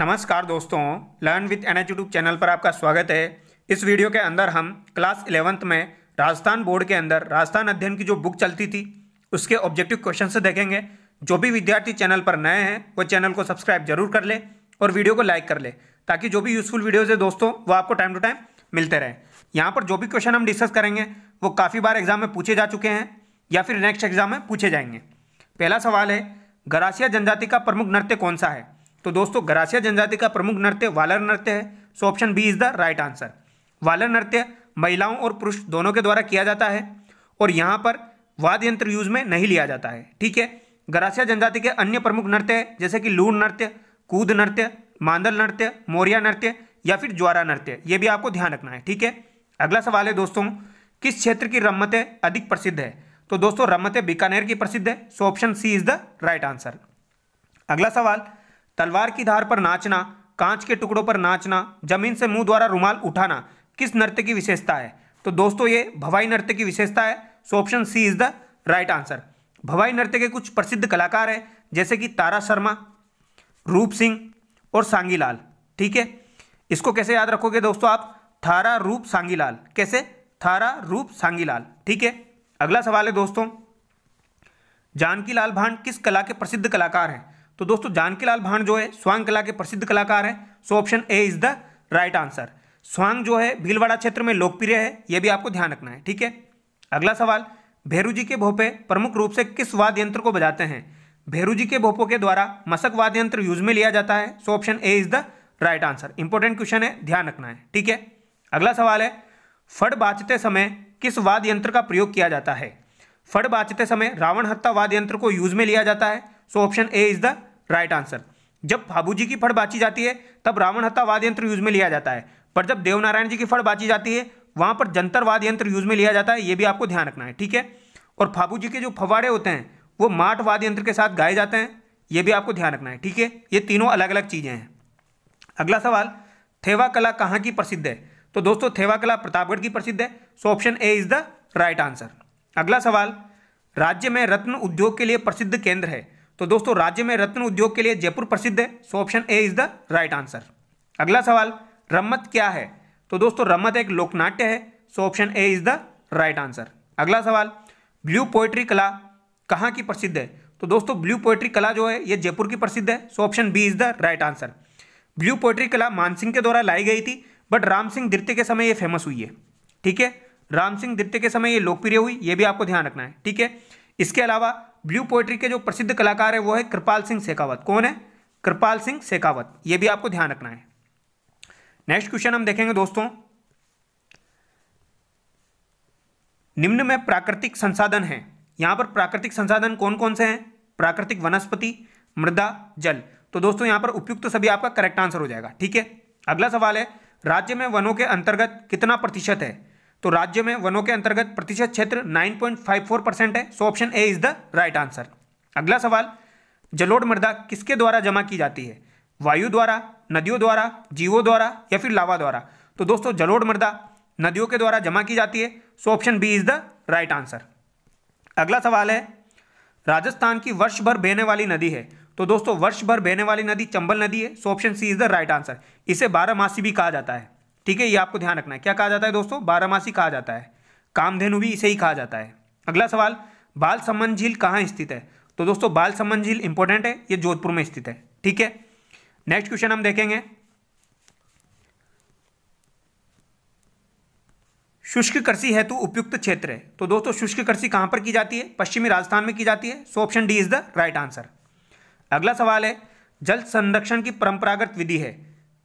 नमस्कार दोस्तों learn with N H YouTube channel पर आपका स्वागत है इस वीडियो के अंदर हम क्लास इलेवंथ में राजस्थान बोर्ड के अंदर राजस्थान अध्ययन की जो बुक चलती थी उसके ऑब्जेक्टिव क्वेश्चन से देखेंगे जो भी विद्यार्थी चैनल पर नए हैं वो चैनल को सब्सक्राइब जरूर कर ले और वीडियो को लाइक कर ले ताकि जो भी यूज़फुल वीडियोज़ है दोस्तों वो आपको टाइम टू टाइम मिलते रहे यहाँ पर जो भी क्वेश्चन हम डिस्कस करेंगे वो काफ़ी बार एग्जाम में पूछे जा चुके हैं या फिर नेक्स्ट एग्जाम में पूछे जाएंगे पहला सवाल है गरासिया जनजाति का प्रमुख नृत्य कौन सा है तो दोस्तों गरासिया जनजाति का प्रमुख नृत्य वालर नृत्य है so option B is the right answer Walar नृत्य महिलाओं और पुरुष दोनों के द्वारा किया जाता है और यहाँ पर वाद्य यंत्र यूज में नहीं लिया जाता है ठीक है गरासिया जनजाति के अन्य प्रमुख नृत्य है जैसे कि लूण नृत्य कूद नृत्य मांदल नृत्य मौर्या नृत्य या फिर ज्वारा नृत्य ये भी आपको ध्यान रखना है ठीक है अगला सवाल है दोस्तों किस क्षेत्र की रम्मतें अधिक प्रसिद्ध है तो दोस्तों रम्मतें बीकानेर की प्रसिद्ध है so option C is the right answer अगला सवाल तलवार की धार पर नाचना कांच के टुकड़ों पर नाचना जमीन से मुंह द्वारा रुमाल उठाना किस नृत्य की विशेषता है तो दोस्तों ये भवाई नृत्य की विशेषता है so option C is the right answer Bhavai नृत्य के कुछ प्रसिद्ध कलाकार हैं जैसे कि तारा शर्मा रूप सिंह और सांगीलाल ठीक है इसको कैसे याद रखोगे दोस्तों आप थारा रूप सांगीलाल कैसे थारा रूप सांगीलाल ठीक है अगला सवाल है दोस्तों जानकी लाल भांड किस कला के प्रसिद्ध कलाकार हैं तो दोस्तों जानकीलाल भांड जो है स्वांग कला के प्रसिद्ध कलाकार हैं so option A is the right answer स्वांग जो है भीलवाड़ा क्षेत्र में लोकप्रिय है यह भी आपको ध्यान रखना है ठीक है अगला सवाल भेरू जी के भोपे प्रमुख रूप से किस वाद्य यंत्र को बजाते हैं भेरू जी के भोपो के द्वारा मशक वाद्य यंत्र यूज में लिया जाता है so option A is the right answer important question है ध्यान रखना है ठीक है अगला सवाल है फड़ बाचते समय किस वाद्य यंत्र का प्रयोग किया जाता है फड़ बाचते समय रावण हत्ता वाद्य यंत्र को यूज में लिया जाता है so option A is the right answer जब जी की फड़ बाची जाती है तब रावण हत्या वाद यंत्र यूज में लिया जाता है पर जब देवनारायण जी की फड़ बाची जाती है वहां पर जंतर वाद यंत्र यूज में लिया जाता है ये भी आपको ध्यान रखना है ठीक है और फाबू जी के जो फवाड़े होते हैं वो माठ वाद यंत्र के साथ गाए जाते हैं यह भी आपको ध्यान रखना है ठीक है ये तीनों अलग अलग चीज़ें हैं अगला सवाल थेवा कला कहाँ की प्रसिद्ध है तो दोस्तों थेवा कला प्रतापगढ़ की प्रसिद्ध है so option A is the right answer अगला सवाल राज्य में रत्न उद्योग के लिए प्रसिद्ध केंद्र है तो दोस्तों राज्य में रत्न उद्योग के लिए जयपुर प्रसिद्ध है so option A is the right answer अगला सवाल रम्मत क्या है तो दोस्तों रम्मत एक लोकनाट्य है so option A is the right answer अगला सवाल ब्लू पोइट्री कला कहाँ की प्रसिद्ध है तो दोस्तों ब्लू पोइट्री कला जो है ये जयपुर की प्रसिद्ध है so option B is the right answer blue pottery कला मानसिंह के द्वारा लाई गई थी बट राम सिंह द्वितीय के समय ये फेमस हुई है ठीक है राम सिंह द्वितीय के समय ये लोकप्रिय हुई ये भी आपको ध्यान रखना है ठीक है इसके अलावा ब्लू पोइट्री के जो प्रसिद्ध कलाकार है वो है कृपाल सिंह शेखावत कौन है कृपाल सिंह शेखावत ये भी आपको ध्यान रखना है नेक्स्ट क्वेश्चन हम देखेंगे दोस्तों निम्न में प्राकृतिक संसाधन है यहां पर प्राकृतिक संसाधन कौन कौन से हैं प्राकृतिक वनस्पति मृदा जल तो दोस्तों यहां पर उपयुक्त तो सभी आपका करेक्ट आंसर हो जाएगा ठीक है अगला सवाल है राज्य में वनों के अंतर्गत कितना प्रतिशत है तो राज्य में वनों के अंतर्गत प्रतिशत क्षेत्र 9.54 परसेंट है so option A is the right answer अगला सवाल जलोढ़ मृदा किसके द्वारा जमा की जाती है वायु द्वारा नदियों द्वारा जीवों द्वारा या फिर लावा द्वारा तो दोस्तों जलोढ़ मृदा नदियों के द्वारा जमा की जाती है so option B is the right answer अगला सवाल है राजस्थान की वर्ष भर बहने वाली नदी है तो दोस्तों वर्ष भर बहने वाली नदी चंबल नदी है so option C is the right answer इसे बारह मासी भी कहा जाता है ठीक है ये आपको ध्यान रखना है क्या कहा जाता है दोस्तों बारामासी कहा जाता है कामधेनु भी इसे ही कहा जाता है अगला सवाल बाल सम्मन झील कहाँ स्थित है तो दोस्तों बाल सम्मन झील इंपॉर्टेंट है ये जोधपुर में स्थित है ठीक है नेक्स्ट क्वेश्चन हम देखेंगे शुष्क कृषि हेतु उपयुक्त क्षेत्र है तो दोस्तों शुष्क कृषि कहां पर की जाती है पश्चिमी राजस्थान में की जाती है so option D is the right answer अगला सवाल है जल संरक्षण की परंपरागत विधि है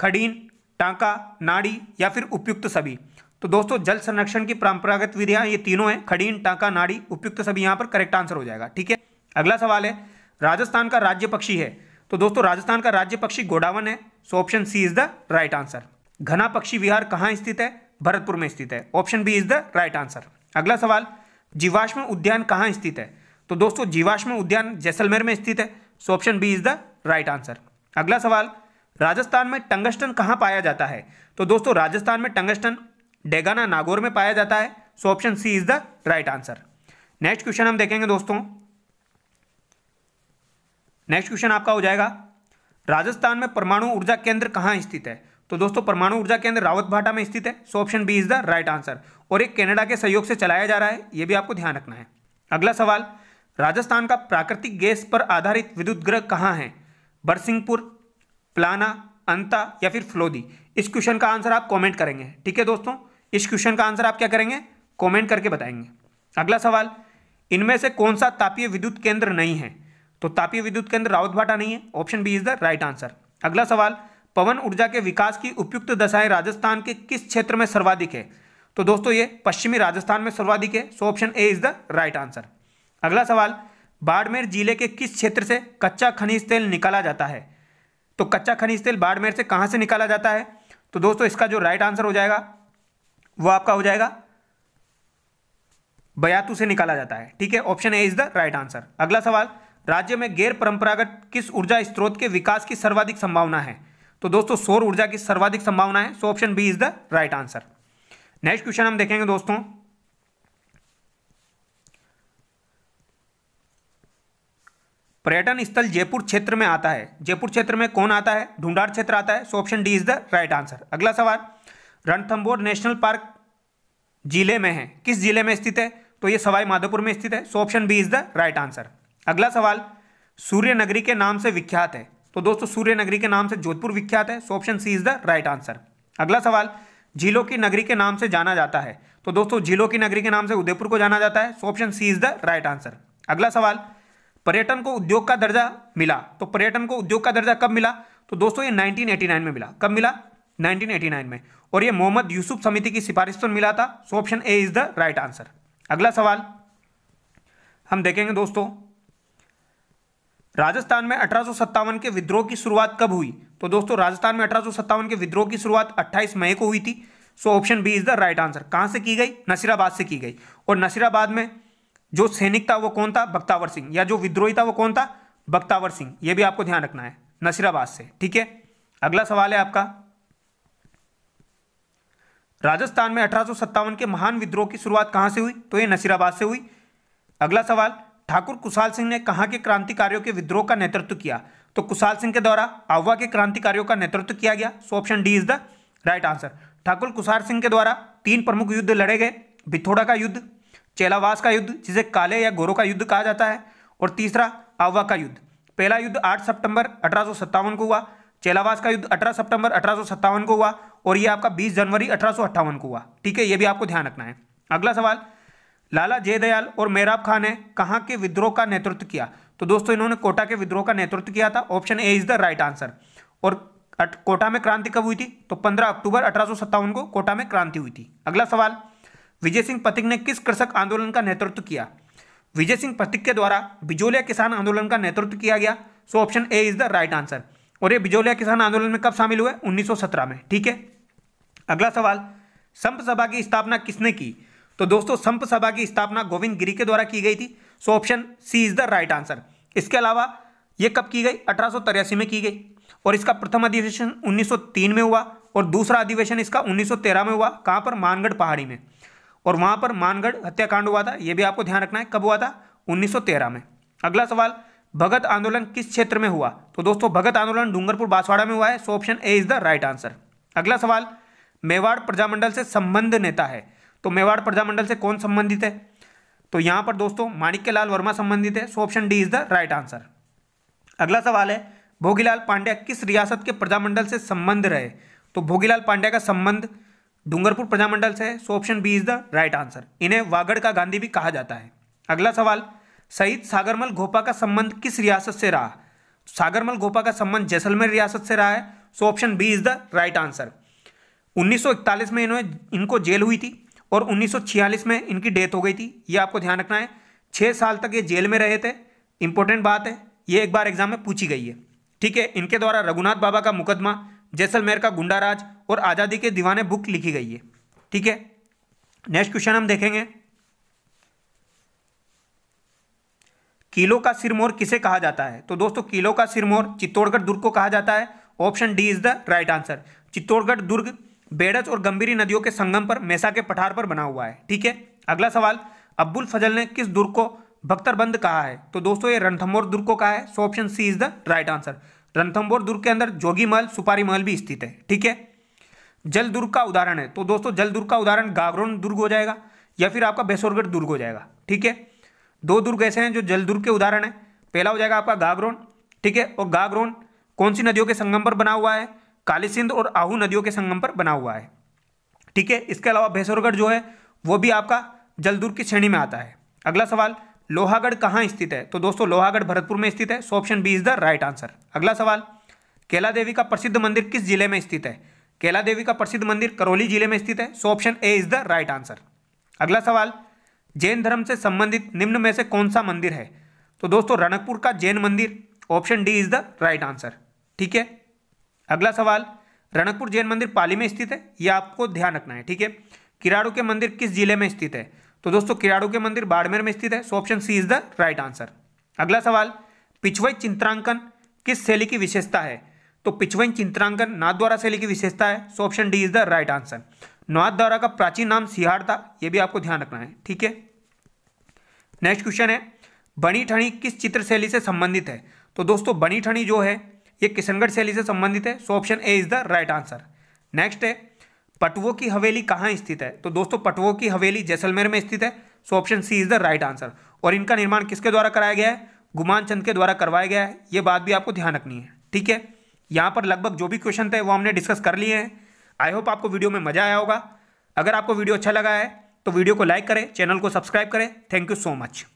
खडीन टांका नाड़ी या फिर उपयुक्त सभी तो दोस्तों जल संरक्षण की परंपरागत विधियां ये तीनों हैं खड़ीन टांका नाड़ी उपयुक्त सभी यहाँ पर करेक्ट आंसर हो जाएगा ठीक है अगला सवाल है राजस्थान का राज्य पक्षी है तो दोस्तों राजस्थान का राज्य पक्षी गोडावन है so option C is the right answer Ghana पक्षी विहार कहाँ स्थित है भरतपुर में स्थित है option B is the right answer अगला सवाल जीवाश्म उद्यान कहाँ स्थित है तो दोस्तों जीवाश्म उद्यान जैसलमेर में स्थित है so option B is the right answer अगला सवाल राजस्थान में टंगस्टन कहाँ पाया जाता है तो दोस्तों राजस्थान में टंगस्टन डेगाना नागौर में पाया जाता है so option C is the right answer next question हम देखेंगे दोस्तों नेक्स्ट क्वेश्चन आपका हो जाएगा राजस्थान में परमाणु ऊर्जा केंद्र कहाँ स्थित है तो दोस्तों परमाणु ऊर्जा केंद्र रावतभाटा में स्थित है so option B is the right answer और एक कनाडा के सहयोग से चलाया जा रहा है यह भी आपको ध्यान रखना है अगला सवाल राजस्थान का प्राकृतिक गैस पर आधारित विद्युत ग्रह कहाँ है बरसिंहपुर प्लाना अंता या फिर फ्लोदी इस क्वेश्चन का आंसर आप कमेंट करेंगे ठीक है दोस्तों इस क्वेश्चन का आंसर आप क्या करेंगे कमेंट करके बताएंगे अगला सवाल इनमें से कौन सा तापीय विद्युत केंद्र नहीं है तो तापीय विद्युत केंद्र राउतभाटा नहीं है option B is the right answer अगला सवाल पवन ऊर्जा के विकास की उपयुक्त दशाएं राजस्थान के किस क्षेत्र में सर्वाधिक है तो दोस्तों ये पश्चिमी राजस्थान में सर्वाधिक है so option A is the right answer अगला सवाल बाड़मेर जिले के किस क्षेत्र से कच्चा खनिज तेल निकाला जाता है तो कच्चा खनिज तेल बाड़मेर से कहाँ से निकाला जाता है तो दोस्तों इसका जो राइट आंसर हो जाएगा वो आपका हो जाएगा बयातू से निकाला जाता है ठीक है option A is the right answer अगला सवाल राज्य में गैर परंपरागत किस ऊर्जा स्त्रोत के विकास की सर्वाधिक संभावना है तो दोस्तों सौर ऊर्जा की सर्वाधिक संभावना है so option B is the right answer next question हम देखेंगे दोस्तों पर्यटन स्थल जयपुर क्षेत्र में आता है जयपुर क्षेत्र में कौन आता है ढूंढार क्षेत्र आता है so option D is the right answer अगला सवाल रणथम्बोर नेशनल पार्क जिले में है किस जिले में स्थित है तो ये सवाई माधोपुर में स्थित है so option B is the right answer अगला सवाल सूर्य नगरी के नाम से विख्यात है तो दोस्तों सूर्य नगरी के नाम से जोधपुर विख्यात है so option C is the right answer अगला सवाल झीलों की नगरी के नाम से जाना जाता है तो दोस्तों झीलों की नगरी के नाम से उदयपुर को जाना जाता है so option C is the right answer अगला सवाल पर्यटन को उद्योग का दर्जा मिला तो पर्यटन को उद्योग का दर्जा कब मिला तो दोस्तों ये 1989 में मिला कब मिला 1989 में और ये मोहम्मद यूसुफ समिति की सिफारिश पर तो मिला था so option A is the right answer अगला सवाल हम देखेंगे दोस्तों राजस्थान में अठारह के विद्रोह की शुरुआत कब हुई तो दोस्तों राजस्थान में अठारह के विद्रोह की शुरुआत 28 मई को हुई थी so option B is the right answer कहाँ से की गई नसीराबाद से की गई और नसीराबाद में जो सैनिक था वो कौन था बक्तावर सिंह या जो विद्रोही था वो कौन था बक्तावर सिंह ये भी आपको ध्यान रखना है नसीराबाद से ठीक है अगला सवाल है आपका राजस्थान में अठारह के महान विद्रोह की शुरुआत कहां से हुई तो ये नसीराबाद से हुई अगला सवाल ठाकुर कुशाल सिंह ने कहा के क्रांतिकारियों के विद्रोह का नेतृत्व किया तो कुशाल सिंह के द्वारा आवा के क्रांतिकारियों का नेतृत्व किया गया so option D is the right answer Thakur Kushal Singh के द्वारा तीन प्रमुख युद्ध लड़े गए भिथोड़ा का युद्ध चेलावास का युद्ध जिसे काले या गोरों का युद्ध कहा जाता है और तीसरा आवा का युद्ध पहला युद्ध 8 सितंबर अठारह को हुआ चेलावास का युद्ध 18 सितंबर अठारह को हुआ और ये आपका 20 जनवरी अठारह को हुआ ठीक है ये भी आपको ध्यान रखना है अगला सवाल लाला जयदयाल और मेहराब खान ने कहाँ के विद्रोह का नेतृत्व किया तो दोस्तों इन्होंने कोटा के विद्रोह का नेतृत्व किया था option A is the right answer और कोटा में क्रांति कब हुई थी तो 15 अक्टूबर अठारह को कोटा में क्रांति हुई थी अगला सवाल विजय सिंह पथिक ने किस कृषक आंदोलन का नेतृत्व किया विजय सिंह पथिक के द्वारा बिजोलिया किसान आंदोलन का नेतृत्व किया गया so option A is the right answer और ये बिजोलिया किसान आंदोलन में कब शामिल हुए 1917 में ठीक है अगला सवाल संप सभा की स्थापना किसने की तो दोस्तों संप सभा की स्थापना गोविंद गिरी के द्वारा की गई थी so option C is the right answer इसके अलावा ये कब की गई अठारह में की गई और इसका प्रथम अधिवेशन 1903 में हुआ और दूसरा अधिवेशन इसका 1913 में हुआ कहाँ पर मानगढ़ पहाड़ी में और वहां पर मानगढ़ हत्याकांड हुआ था यह भी आपको ध्यान रखना है कब हुआ था 1913 में अगला सवाल भगत आंदोलन किस क्षेत्र में हुआ तो दोस्तों भगत आंदोलन डूंगरपुर बांसवाड़ा में हुआ है so option A is the right answer अगला सवाल मेवाड़ प्रजामंडल से संबंध नेता है तो मेवाड़ प्रजामंडल से कौन संबंधित है तो यहां पर दोस्तों माणिक्य लाल वर्मा संबंधित है so option D is the right answer अगला सवाल है भोगीलाल पांड्या किस रियासत के प्रजामंडल से संबंध रहे तो भोगीलाल पांड्या का संबंध डूंगरपुर प्रजामंडल से है so option B is the right answer इन्हें वागड़ का गांधी भी कहा जाता है अगला सवाल शहीद सागरमल घोपा का संबंध किस रियासत से रहा सागरमल घोपा का संबंध जैसलमेर रियासत से रहा है so option B is the right answer 1941 में इन्होंने इनको जेल हुई थी और 1946 में इनकी डेथ हो गई थी ये आपको ध्यान रखना है छः साल तक ये जेल में रहे थे इंपॉर्टेंट बात है ये एक बार एग्जाम में पूछी गई है ठीक है इनके द्वारा रघुनाथ बाबा का मुकदमा जैसलमेर का गुंडा राज और आज़ादी के दीवाने बुक लिखी गई है ठीक है नेक्स्ट क्वेश्चन हम देखेंगे किलो का सिरमौर किसे कहा जाता है तो दोस्तों किलो का सिरमौर चित्तौड़गढ़ दुर्ग को कहा जाता है option D is the right answer Chittorgarh दुर्ग बेड़स और गंभीरी नदियों के संगम पर मेसा के पठार पर बना हुआ है ठीक है अगला सवाल अब्बुल फजल ने किस दुर्ग को बख्तरबंद कहा है तो दोस्तों ये रणथम्बोर दुर्ग को कहा है so option C is the right answer Ranthambore दुर्ग के अंदर जोगी महल सुपारी महल भी स्थित है ठीक है जल दुर्ग का उदाहरण है तो दोस्तों जल दुर्ग का उदाहरण गावरोन दुर्ग हो जाएगा या फिर आपका बेसोरगढ़ दुर्ग हो जाएगा ठीक है दो दुर्ग ऐसे हैं जो जल दुर्ग के उदाहरण है पहला हो जाएगा आपका गागरोन ठीक है और गागरोन कौन सी नदियों के संगम पर बना हुआ है काली सिंध और आहू नदियों के संगम पर बना हुआ है ठीक है इसके अलावा भैसोरगढ़ जो है वो भी आपका जल दुर्ग की श्रेणी में आता है अगला सवाल लोहागढ़ कहाँ स्थित है तो दोस्तों लोहागढ़ भरतपुर में स्थित है so option B is the right answer अगला सवाल केला देवी का प्रसिद्ध मंदिर किस जिले में स्थित है केला देवी का प्रसिद्ध मंदिर करौली जिले में स्थित है so option A is the right answer अगला सवाल जैन धर्म से संबंधित निम्न में से कौन सा मंदिर है तो दोस्तों रणकपुर का जैन मंदिर option D is the right answer ठीक है अगला सवाल रणकपुर जैन मंदिर पाली में स्थित है यह आपको ध्यान रखना है ठीक है किराड़ू के मंदिर किस जिले में स्थित है तो दोस्तों किराड़ू के मंदिर बाड़मेर में स्थित है so option C is the right answer अगला सवाल पिछवई चित्रांकन किस शैली की विशेषता है तो पिछवई चित्रांकन नाथ द्वारा शैली की विशेषता है so option D is the right answer Nath द्वारा का प्राचीन नाम सिहाड़ था यह भी आपको ध्यान रखना है ठीक है नेक्स्ट क्वेश्चन है बनी ठणी किस चित्र शैली से संबंधित है तो दोस्तों बनी ठणी जो है ये किशनगढ़ शैली से संबंधित है so option A is the right answer next है पटवो की हवेली कहाँ स्थित है तो दोस्तों पटवो की हवेली जैसलमेर में स्थित है so option C is the right answer और इनका निर्माण किसके द्वारा कराया गया है गुमान चंद के द्वारा करवाया गया है ये बात भी आपको ध्यान रखनी है ठीक है यहाँ पर लगभग जो भी क्वेश्चन थे वो हमने डिस्कस कर लिए हैं आई होप आपको वीडियो में मजा आया होगा अगर आपको वीडियो अच्छा लगा है तो वीडियो को लाइक करें चैनल को सब्सक्राइब करें थैंक यू सो मच